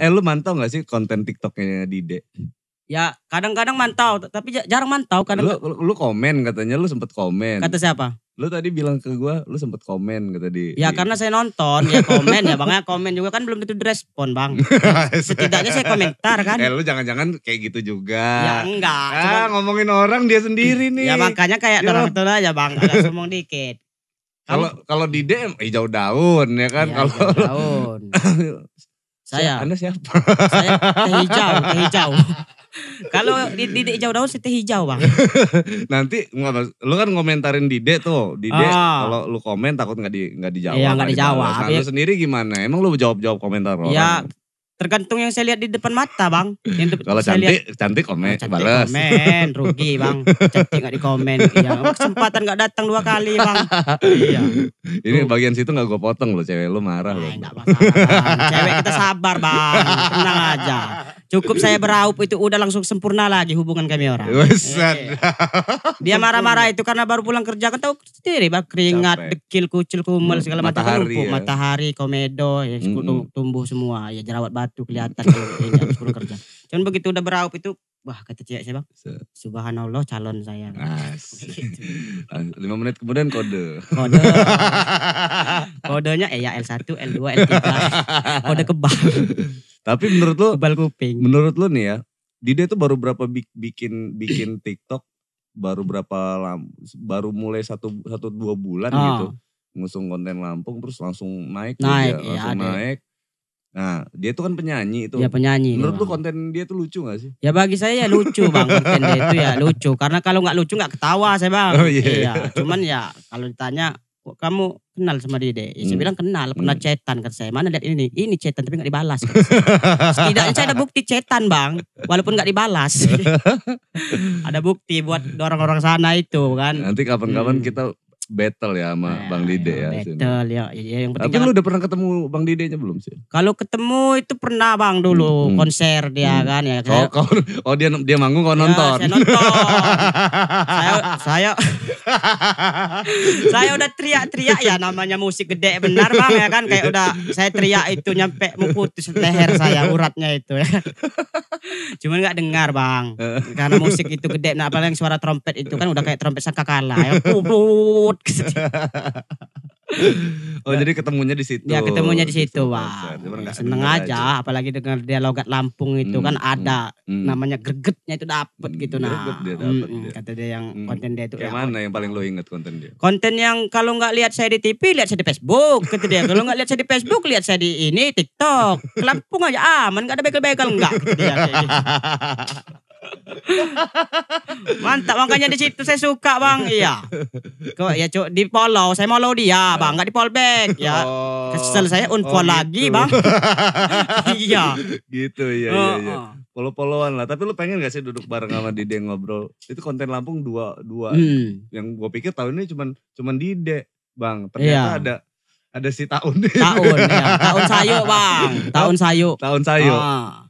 Eh lu mantau gak sih konten TikToknya Dide? Ya kadang-kadang mantau, tapi jarang mantau. Kadang lu, lu, lu komen katanya, lu sempet komen. Kata siapa? Lu tadi bilang ke gua lu sempet komen kata di. Ya di... karena saya nonton, ya komen ya bang, ya komen juga kan belum tentu direspon bang. Setidaknya saya komentar kan. Eh lu jangan-jangan kayak gitu juga. Ya enggak. Ah, cuman... ngomongin orang dia sendiri nih. Ya makanya kayak ya. orang itu aja bang, agak sombong dikit. Kalau kalau di DM eh, hijau daun ya kan. Iya, kalau daun. Saya. Anda siapa? Saya teh hijau, teh hijau. Kalau di hijau jauh daun teh hijau bang. Nanti lu kan ngomentarin Dede tuh. Dede. oh. Ah. kalau lu komen takut nggak di nggak dijawab. Iya nggak dijawab. Nah, iya. lu sendiri gimana? Emang lu jawab jawab komentar orang? Iya Tergantung yang saya lihat di depan mata, Bang. Yang Kalau cantik, lihat, cantik komen, cantik balas. komen, rugi, Bang. Cantik gak komen Iya, kesempatan gak datang dua kali, Bang. iya. Ini Tuh. bagian situ gak gue potong loh, cewek lu marah. Ay, ah, loh. Gak masalah, Cewek kita sabar, Bang. Tenang aja. Cukup saya beraup itu udah langsung sempurna lagi hubungan kami orang. Iya, iya, iya. Dia marah-marah itu karena baru pulang kerja kan tahu sendiri bak keringat, Capek. dekil, kucil, kumel hmm, segala macam matahari, ya. matahari, komedo, ya, mm -hmm. hmm. tumbuh semua, ya jerawat batu kelihatan kalau pulang kerja. Cuman begitu udah beraup itu wah kata cewek siapa? bang subhanallah calon saya gitu. lima menit kemudian kode kode kodenya eh ya L1 L2 L3 kode kebal tapi menurut lo kebal kuping menurut lo nih ya Dide itu baru berapa bikin bikin TikTok baru berapa lam, baru mulai satu satu dua bulan oh. gitu ngusung konten Lampung terus langsung naik naik, ya, langsung ya, naik Nah, dia tuh kan penyanyi itu. Ya penyanyi. Menurut lu konten dia tuh lucu gak sih? Ya bagi saya ya lucu bang konten dia itu ya lucu. Karena kalau nggak lucu nggak ketawa saya bang. Oh, yeah. Iya. Cuman ya kalau ditanya kok kamu kenal sama dia deh. Ya, saya hmm. bilang kenal, hmm. pernah hmm. cetan kata saya. Mana lihat ini? Ini cetan tapi nggak dibalas. Tidak Setidaknya saya ada bukti cetan bang, walaupun nggak dibalas. ada bukti buat orang-orang sana itu kan. Nanti kapan-kapan hmm. kita battle ya sama ya, Bang Dide ya. Battle ya. ya yang penting Tapi jangan... Kan lu udah pernah ketemu Bang aja belum sih? Kalau ketemu itu pernah Bang dulu hmm. konser dia hmm. kan ya. Kayak... Oh, kau, oh dia dia manggung kau ya, nonton. Saya nonton. saya saya saya udah teriak-teriak ya namanya musik gede benar Bang ya kan kayak udah saya teriak itu nyampe mau putus leher saya uratnya itu ya. Cuman nggak dengar Bang. Eh. Karena musik itu gede nah apalagi suara trompet itu kan udah kayak trompet sangkakala ya. Puput oh jadi ketemunya di situ. Ya ketemunya di situ, wah. Seneng aja. aja, apalagi dengan dia logat Lampung itu hmm. kan hmm, ada hmm. namanya gregetnya itu dapet gitu hmm, nah. Greget dia dapet. Hmm. Dia. Kata dia yang hmm. konten dia itu. Kayak ya. mana yang paling lo inget konten dia? Konten yang kalau nggak lihat saya di TV lihat saya di Facebook, kata dia. Kalau nggak lihat saya di Facebook lihat saya di ini TikTok. Lampung aja aman, nggak ada bekel-bekel nggak. Mantap makanya di situ saya suka bang. Iya. kok ya cuk di follow, saya follow dia bang, nggak di follow back ya. Oh, Kesel saya oh, unfollow oh, lagi bang. iya. Gitu ya. Oh, iya, iya. Polo-poloan lah, tapi lu pengen gak sih duduk bareng sama Dide ngobrol? Itu konten Lampung dua dua hmm. yang gue pikir tahun ini cuman cuman Dide, Bang. Ternyata iya. ada ada si tahun. Tahun ya, tahun sayu, Bang. Tahun sayu. Tahun sayu. Ah.